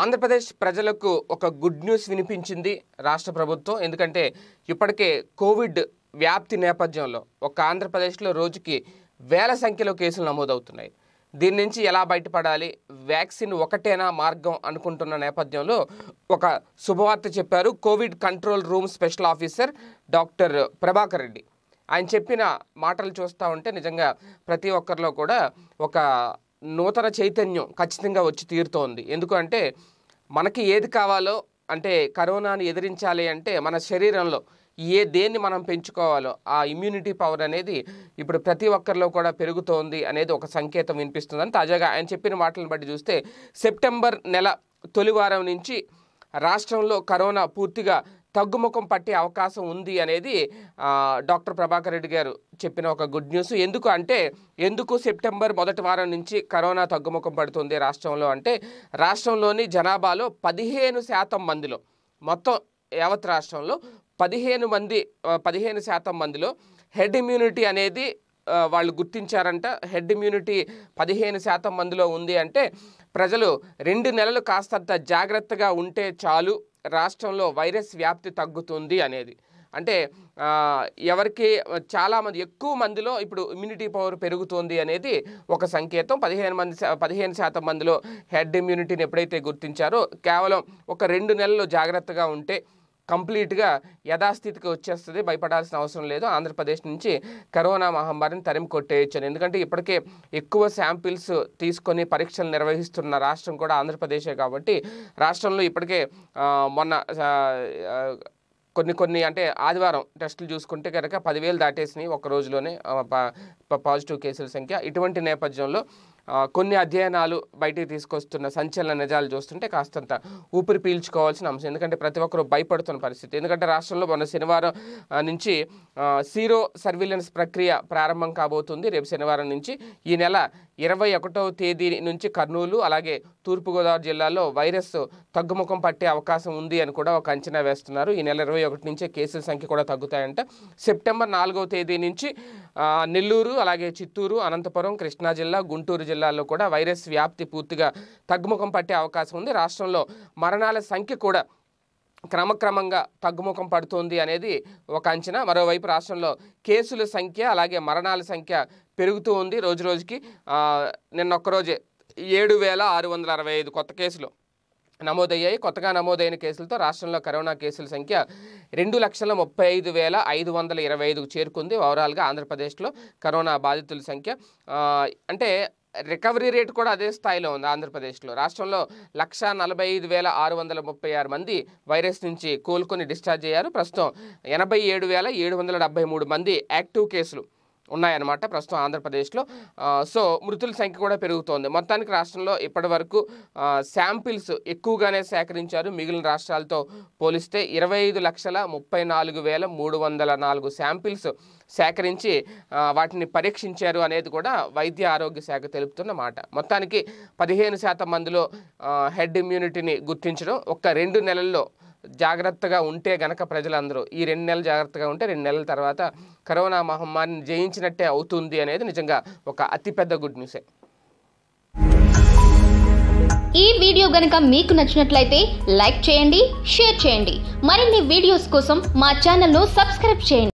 ఆంధ్రప్రదేశ్ ప్రజలకు ఒక good news వినిపించింది రాష్ట్ర ప్రభుత్వం ఎందుకంటే ఇప్పటికే కోవిడ్ వ్యాప్తి నేపథ్యంలో ఒక ఆంధ్రప్రదేశ్లో రోజుకి వేల సంఖ్యలో కేసులు నమోదవుతున్నాయి దీని నుంచి ఎలా బయటపడాలి వ్యాక్సిన్ ఒకటేనా మార్గం అనుకుంటున్న నేపథ్యంలో ఒక శుభవార్త చెప్పారు Covid control room special officer doctor Prabhakar Reddy ఆయన చెప్పిన మాటలు చూస్తూ ఉంటే నిజంగా ప్రతి ఒక్కరిలో కూడా ఒక నూతన చైతన్యం ఖచ్చితంగా వచ్చి తీరుతోంది ఎందుకంటే మనకి ఏది కావాలో అంటే కరోనాను ఎదిరించాలి అంటే మన శరీరంలో ఏ దేన్ని మనం పెంచుకోవాలో ఆ ఇమ్యూనిటీ పవర్ అనేది ఇప్పుడు ప్రతి ఒక్కరిలో కూడా పెరుగుతోంది అనేది ఒక సంకేతం వినిపిస్తుందని తాజాగా ఆయన చెప్పిన మాటలను బట్టి చూస్తే సెప్టెంబర్ నెల తొలి వారం నుంచి రాష్ట్రంలో కరోనా పూర్తిగా తగ్గుముఖం పట్టే అవకాశం ఉంది అనేది డాక్టర్ ప్రభాకర్ రెడ్డి గారు చెప్పిన ఒక గుడ్ న్యూస్ ఎందుకు అంటే ఎందుకు సెప్టెంబర్ మొదటి వారం నుంచి కరోనా తగ్గుముఖం పడుతుంది రాష్ట్రంలో అంటే రాష్ట్రంలోని జనాభాలో పదిహేను శాతం మందిలో మొత్తం యావత్ రాష్ట్రంలో పదిహేను మంది పదిహేను శాతం మందిలో హెడ్ ఇమ్యూనిటీ అనేది వాళ్ళు గుర్తించారంట హెడ్ ఇమ్యూనిటీ పదిహేను శాతం మందిలో ఉంది అంటే ప్రజలు రెండు నెలలు కాస్తంత జాగ్రత్తగా ఉంటే చాలు రాష్ట్రంలో వైరస్ వ్యాప్తి తగ్గుతుంది అనేది అంటే ఎవరికి చాలామంది ఎక్కువ మందిలో ఇప్పుడు ఇమ్యూనిటీ పవర్ పెరుగుతుంది అనేది ఒక సంకేతం పదిహేను మంది పదిహేను శాతం మందిలో హెడ్ ఇమ్యూనిటీని ఎప్పుడైతే గుర్తించారో కేవలం ఒక రెండు నెలలు జాగ్రత్తగా ఉంటే కంప్లీట్గా యథాస్థితికి వచ్చేస్తుంది భయపడాల్సిన అవసరం లేదు ఆంధ్రప్రదేశ్ నుంచి కరోనా మహమ్మారిని తరిమి కొట్టేయచ్చు ఎందుకంటే ఇప్పటికే ఎక్కువ శాంపిల్స్ తీసుకొని పరీక్షలు నిర్వహిస్తున్న రాష్ట్రం కూడా ఆంధ్రప్రదేశే కాబట్టి రాష్ట్రంలో ఇప్పటికే మొన్న కొన్ని కొన్ని అంటే ఆదివారం టెస్టులు చూసుకుంటే కనుక పదివేలు దాటేసినాయి ఒక రోజులోనే పాజిటివ్ కేసుల సంఖ్య ఇటువంటి నేపథ్యంలో కొన్ని అధ్యయనాలు బయటికి తీసుకొస్తున్న సంచలన నిజాలు చూస్తుంటే కాస్తంత ఊపిరి పీల్చుకోవాల్సిన అంశం ఎందుకంటే ప్రతి ఒక్కరూ భయపడుతున్న పరిస్థితి ఎందుకంటే రాష్ట్రంలో మొన్న శనివారం నుంచి సీరో సర్విలెన్స్ ప్రక్రియ ప్రారంభం కాబోతుంది రేపు శనివారం నుంచి ఈ నెల ఇరవై ఒకటవ తేదీ నుంచి కర్నూలు అలాగే తూర్పుగోదావరి జిల్లాలో వైరస్ తగ్గుముఖం పట్టే అవకాశం ఉంది అని కూడా ఒక అంచనా వేస్తున్నారు ఈ నెల ఇరవై ఒకటి నుంచే కేసుల సంఖ్య కూడా తగ్గుతాయంట సెప్టెంబర్ నాలుగవ తేదీ నుంచి నెల్లూరు అలాగే చిత్తూరు అనంతపురం కృష్ణా జిల్లా గుంటూరు జిల్లాల్లో కూడా వైరస్ వ్యాప్తి పూర్తిగా తగ్గుముఖం పట్టే అవకాశం ఉంది రాష్ట్రంలో మరణాల సంఖ్య కూడా క్రమక్రమంగా తగ్గుముఖం పడుతోంది అనేది ఒక అంచనా మరోవైపు రాష్ట్రంలో కేసుల సంఖ్య అలాగే మరణాల సంఖ్య పెరుగుతూ ఉంది రోజు రోజుకి నిన్న ఒక్కరోజే ఏడు వేల ఆరు వందల అరవై ఐదు కొత్త కేసులు నమోదయ్యాయి కొత్తగా నమోదైన కేసులతో రాష్ట్రంలో కరోనా కేసుల సంఖ్య రెండు లక్షల ముప్పై ఐదు వేల ఐదు వందల ఇరవై ఐదుకు చేరుకుంది ఓవరాల్గా ఆంధ్రప్రదేశ్లో కరోనా బాధితుల సంఖ్య అంటే రికవరీ రేట్ కూడా అదే స్థాయిలో ఉంది ఆంధ్రప్రదేశ్లో రాష్ట్రంలో లక్ష నలభై ఐదు వేల ఆరు వందల ముప్పై ఆరు మంది వైరస్ నుంచి కోలుకొని డిశ్చార్జ్ అయ్యారు ప్రస్తుతం ఎనభై ఏడు వేల ఏడు వందల డెబ్బై మూడు మంది యాక్టివ్ కేసులు ఉన్నాయన్నమాట ప్రస్తుతం ఆంధ్రప్రదేశ్లో సో మృతుల సంఖ్య కూడా పెరుగుతోంది మొత్తానికి రాష్ట్రంలో ఇప్పటి వరకు శాంపిల్స్ ఎక్కువగానే సేకరించారు మిగిలిన రాష్ట్రాలతో పోలిస్తే ఇరవై ఐదు లక్షల ముప్పై నాలుగు వేల మూడు వందల నాలుగు శాంపిల్స్ సేకరించి వాటిని పరీక్షించారు అనేది కూడా వైద్య ఆరోగ్య శాఖ తెలుపుతున్న మాట మొత్తానికి పదిహేను శాతం మందిలో హెడ్ ఇమ్యూనిటీని గుర్తించడం ఒక్క రెండు నెలల్లో జాగ్రత్తగా ఉంటే గనక ప్రజలందరూ ఈ రెండు నెలలు జాగ్రత్తగా ఉంటే రెండు నెలల తర్వాత కరోనా మహమ్మారిని జయించినట్టే అవుతుంది అనేది నిజంగా ఒక అతిపెద్ద గుడ్ న్యూసే ఈ వీడియో గనక మీకు నచ్చినట్లయితే లైక్ చేయండి షేర్ చేయండి మరిన్ని వీడియోస్ కోసం మా ఛానల్ను సబ్స్క్రైబ్ చేయండి